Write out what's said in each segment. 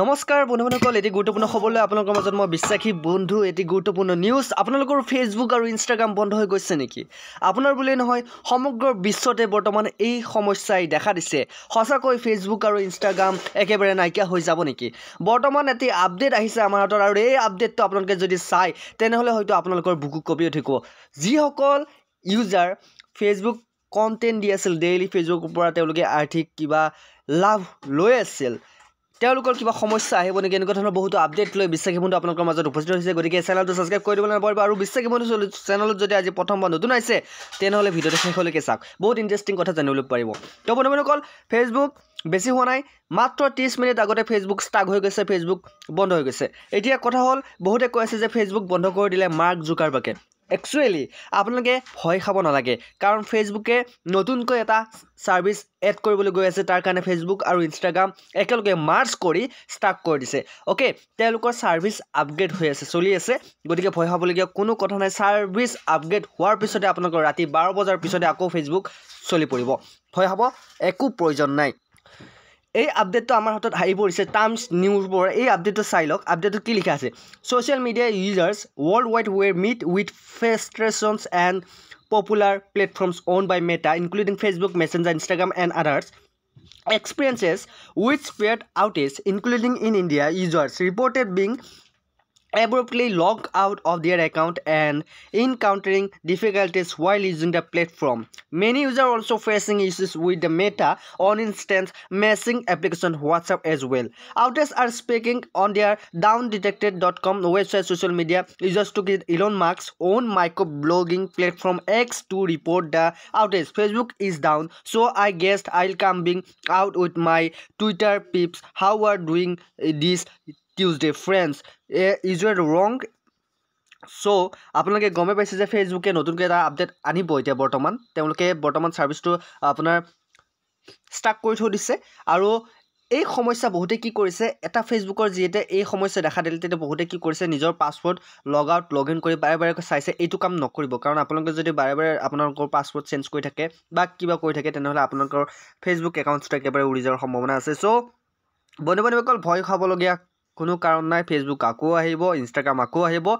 নমস্কাৰ বন্ধু বন্ধুবান্ধসকল এটি গুৰুত্বপূৰ্ণ খবৰ লৈ আপোনালোকৰ মাজত মই বিশ্বাসী বন্ধু এটি গুৰুত্বপূৰ্ণ নিউজ আপোনালোকৰ ফেচবুক আৰু ইনষ্টাগ্ৰাম বন্ধ হৈ গৈছে নেকি আপোনাৰ বুলিয়েই নহয় সমগ্ৰ বিশ্বতে বৰ্তমান এই সমস্যাই দেখা দিছে সঁচাকৈ ফেচবুক আৰু ইনষ্টাগ্ৰাম একেবাৰে নাইকিয়া হৈ যাব নেকি বৰ্তমান এটি আপডেট আহিছে আমাৰ হাতত আৰু এই আপডেটটো আপোনালোকে যদি চাই তেনেহ'লে হয়তো আপোনালোকৰ বুকু কপি উঠিব যিসকল ইউজাৰ ফেচবুক কণ্টেণ্ট দি আছিল ডেইলি ফেচবুকৰ পৰা তেওঁলোকে আৰ্থিক কিবা লাভ লৈ আছিল তেওঁলোকৰ কিবা সমস্যা আহিব নেকি এনেকুৱা ধৰণৰ বহুতো আপডেট লৈ বিশ্বাসী বন্ধু আপোনালোকৰ মাজত উপস্থিত হৈছে গতিকে চেনেলটো ছাবস্ক্ৰাইব কৰি দিব নাপাৰিব আৰু বিশ্বাসী বন্ধু চেনেলত যদি আজি প্ৰথম বন্ধু নতুন আহিছে তেনেহ'লে ভিডিঅ'টো শেষলৈকে চাওক বহুত ইণ্টাৰেষ্টিং কথা জানিবলৈ পাৰিব তেওঁ বন্ধুবিলাকসকল ফেচবুক বেছি হোৱা নাই মাত্ৰ ত্ৰিছ মিনিট আগতে ফেচবুক ষ্টাক হৈ গৈছে ফেচবুক বন্ধ হৈ গৈছে এতিয়া কথা হ'ল বহুতে কৈ আছে যে ফেচবুক বন্ধ কৰি দিলে মাৰ্ক জোকাৰ বাকে একচুৱেলি আপোনালোকে ভয় খাব নালাগে কাৰণ ফেচবুকে নতুনকৈ এটা ছাৰ্ভিচ এড কৰিবলৈ গৈ আছে তাৰ কাৰণে ফেচবুক আৰু ইনষ্টাগ্ৰাম একেলগে মাৰ্চ কৰি ষ্টাৰ্ট কৰি দিছে অ'কে তেওঁলোকৰ ছাৰ্ভিচ আপগ্ৰেড হৈ আছে চলি আছে গতিকে ভয় খাবলগীয়া কোনো কথা নাই ছাৰ্ভিচ আপগ্ৰেড হোৱাৰ পিছতে আপোনালোকৰ ৰাতি বাৰ বজাৰ পিছতে আকৌ ফেচবুক চলি পৰিব ভয় খাব একো প্ৰয়োজন নাই এই আপডেটটো আমাৰ হাতত আহি পৰিছে টাইমছ নিউজ পৰা এই আপডেটটো চাই লওক আপডেটটো কি লিখা আছে social media users world wide were met with frustrations and popular platforms owned by Meta including Facebook Messenger Instagram and others experiences with spread outage including in India users reported being abruptly log out of their account and encountering difficulties while using the platform. Many users are also facing issues with the Meta on instance messaging application WhatsApp as well. Others are speaking on their downdetected.com website social media users took it Elon Musk's own microblogging platform X to report the outage. Facebook is down so I guessed I'll coming out with my Twitter peeps how are doing this Tuesday friends a is you wrong so' আপোনালোকে গমে পাইছে যে ফেচবুকে নতুনকৈ এটা update আনিব এতিয়া বৰ্তমান তেওঁলোকে বৰ্তমান ছাৰ্ভিচটো আপোনাৰ ষ্টাৰ্ট কৰি থৈ দিছে আৰু এই সমস্যা বহুতে কি কৰিছে এটা ফেচবুকৰ যিহেতু এই সমস্যা দেখা দিলে তেতিয়া বহুতে কি কৰিছে নিজৰ password log out log in কৰি বাৰে বাৰে চাইছে এইটো কাম নকৰিব কাৰণ আপোনালোকে যদি বাৰে বাৰে আপোনালোকৰ পাছৱৰ্ড চেঞ্জ কৰি থাকে বা কিবা কৰি থাকে তেনেহ'লে আপোনালোকৰ ফেচবুক একাউণ্টছটো একেবাৰে উৰি যোৱাৰ সম্ভাৱনা আছে চ' বনে বনে ভয় খাবলগীয়া কোনো কাৰণ নাই ফেচবুক আকৌ আহিব ইনষ্টাগ্ৰাম আকৌ আহিব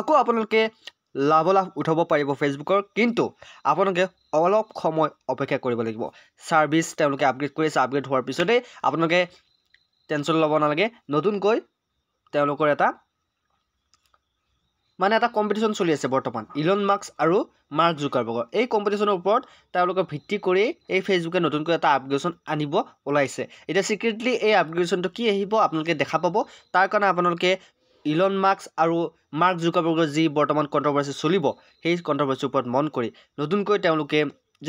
আকৌ আপোনালোকে লাভ লাভ উঠাব পাৰিব ফেচবুকৰ কিন্তু আপোনালোকে অলপ সময় অপেক্ষা কৰিব লাগিব ছাৰ্ভিচ তেওঁলোকে আপগ্ৰেড কৰি আছে আপগ্ৰেড হোৱাৰ পিছতেই আপোনালোকে টেনশ্যন ল'ব নালাগে নতুনকৈ তেওঁলোকৰ এটা মানে এটা কম্পিটিশ্যন চলি আছে বৰ্তমান ইলন মাৰ্কছ আৰু মাৰ্ক জুকাৰবৰ্গৰ এই কম্পিটিশ্যনৰ ওপৰত তেওঁলোকে ভিত্তি কৰি এই ফেচবুকে নতুনকৈ এটা আপগ্ৰেডেশ্যন আনিব ওলাইছে এতিয়া ছিক্ৰেটলি এই আপগ্ৰেডেশ্যনটো কি আহিব আপোনালোকে দেখা পাব তাৰ কাৰণে আপোনালোকে ইলন মাৰ্কছ আৰু মাৰ্ক জুকাৰবৰ্গৰ যি বৰ্তমান কণ্ট্ৰভাৰ্চি চলিব সেই কণ্ট্ৰভাৰ্চিৰ ওপৰত মন কৰি নতুনকৈ তেওঁলোকে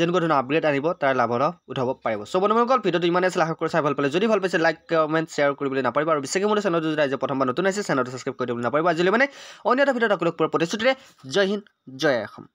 যেনেকুৱা ধৰণৰ আপগ্ৰেড আনিব তাৰ লাভালাভ উঠাব পাৰিব চ' বন্ধুসকল ভিডিঅ'টো ইমানেই আছিল আশা কৰি চাই ভাল পালে যদি ভাল পাইছে লাইক কমেণ্ট শ্বেয়াৰ কৰিবলৈ নাপাৰিব আৰু বিশেষকৈ মোৰ চেনেলটো যদি ৰাইজে প্ৰথমবাৰ নতুন আছে চেনেলটো ছাবস্ক্ৰাইব কৰি দিবলৈ নাপাৰিব আজিলৈ মানে অন্য এটা ভিডিঅ'ত আকৌ লগ প্ৰতিশ্ৰুতিৰে জয় হিন্দ জয় অসম